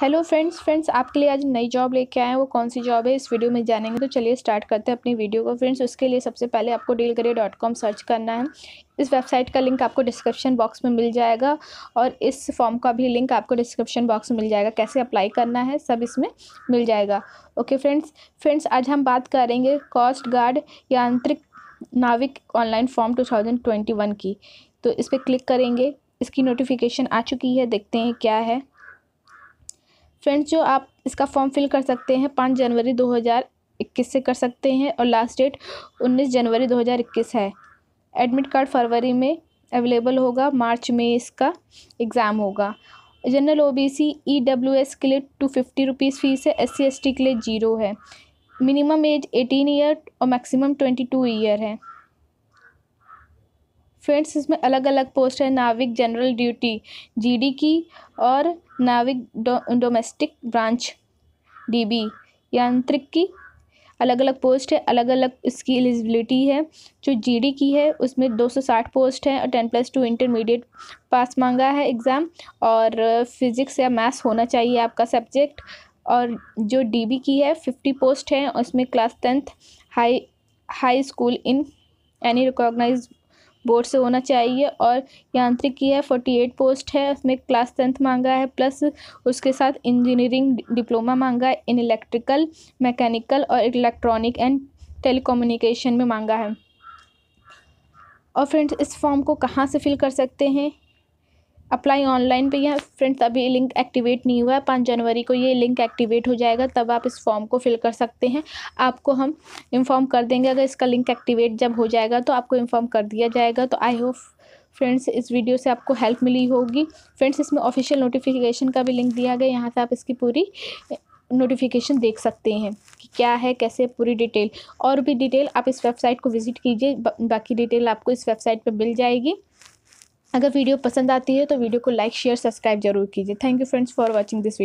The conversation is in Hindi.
हेलो फ्रेंड्स फ्रेंड्स आपके लिए आज नई जॉब लेके आए हैं वो कौन सी जॉब है इस वीडियो में जानेंगे तो चलिए स्टार्ट करते हैं अपनी वीडियो को फ्रेंड्स उसके लिए सबसे पहले आपको डील डॉट कॉम सर्च करना है इस वेबसाइट का लिंक आपको डिस्क्रिप्शन बॉक्स में मिल जाएगा और इस फॉर्म का भी लिंक आपको डिस्क्रिप्शन बॉक्स में मिल जाएगा कैसे अप्लाई करना है सब इसमें मिल जाएगा ओके फ्रेंड्स फ्रेंड्स आज हम बात करेंगे कॉस्ट गार्ड या आंतरिक नाविक ऑनलाइन फॉर्म वन की तो इस पर क्लिक करेंगे इसकी नोटिफिकेशन आ चुकी है देखते हैं क्या है फ्रेंड्स जो आप इसका फॉर्म फिल कर सकते हैं पाँच जनवरी दो हज़ार इक्कीस से कर सकते हैं और लास्ट डेट उन्नीस जनवरी दो हज़ार इक्कीस है एडमिट कार्ड फरवरी में अवेलेबल होगा मार्च में इसका एग्ज़ाम होगा general O B C E W S के लिए टू फिफ्टी रुपीज़ फ़ीस है एस सी एस टी के लिए ज़ीरो है मिनिमम एज एटीन ईयर और मैक्सिमम ट्वेंटी टू ईयर है फ्रेंड्स इसमें अलग अलग पोस्ट है नाविक जनरल ड्यूटी जीडी की और नाविक डो, डोमेस्टिक ब्रांच डीबी यांत्रिक की अलग अलग पोस्ट है अलग अलग इसकी एलिजिबिलिटी है जो जीडी की है उसमें 260 पोस्ट है और ten plus two intermediate pass मांगा है एग्ज़ाम और फिज़िक्स या मैथ्स होना चाहिए आपका सब्जेक्ट और जो डीबी की है फिफ्टी पोस्ट है उसमें class tenth high high school in any recognise board से होना चाहिए और यांत्रिक की है फोर्टी एट पोस्ट है उसमें क्लास टेंथ मांगा है प्लस उसके साथ इंजीनियरिंग डिप्लोमा मांगा है इन इलेक्ट्रिकल मैकेनिकल और इलेक्ट्रॉनिक एंड टेलीकम्युनिकेशन में मांगा है और फ्रेंड्स इस फॉर्म को कहाँ से फिल कर सकते हैं अप्लाई ऑनलाइन पे यह फ्रेंड्स अभी लिंक एक्टिवेट नहीं हुआ है पाँच जनवरी को ये लिंक एक्टिवेट हो जाएगा तब आप इस फॉर्म को फिल कर सकते हैं आपको हम इन्फॉर्म कर देंगे अगर इसका लिंक एक्टिवेट जब हो जाएगा तो आपको इन्फॉर्म कर दिया जाएगा तो आई होप फ्रेंड्स इस वीडियो से आपको हेल्प मिली होगी फ्रेंड्स इसमें ऑफिशियल नोटिफिकेशन का भी लिंक दिया गया यहाँ से आप इसकी पूरी नोटिफिकेशन देख सकते हैं कि क्या है कैसे पूरी डिटेल और भी डिटेल आप इस वेबसाइट को विज़िट कीजिए बाकी डिटेल आपको इस वेबसाइट पर मिल जाएगी अगर वीडियो पसंद आती है तो वीडियो को लाइक शेयर सब्सक्राइब जरूर कीजिए thank you friends for watching this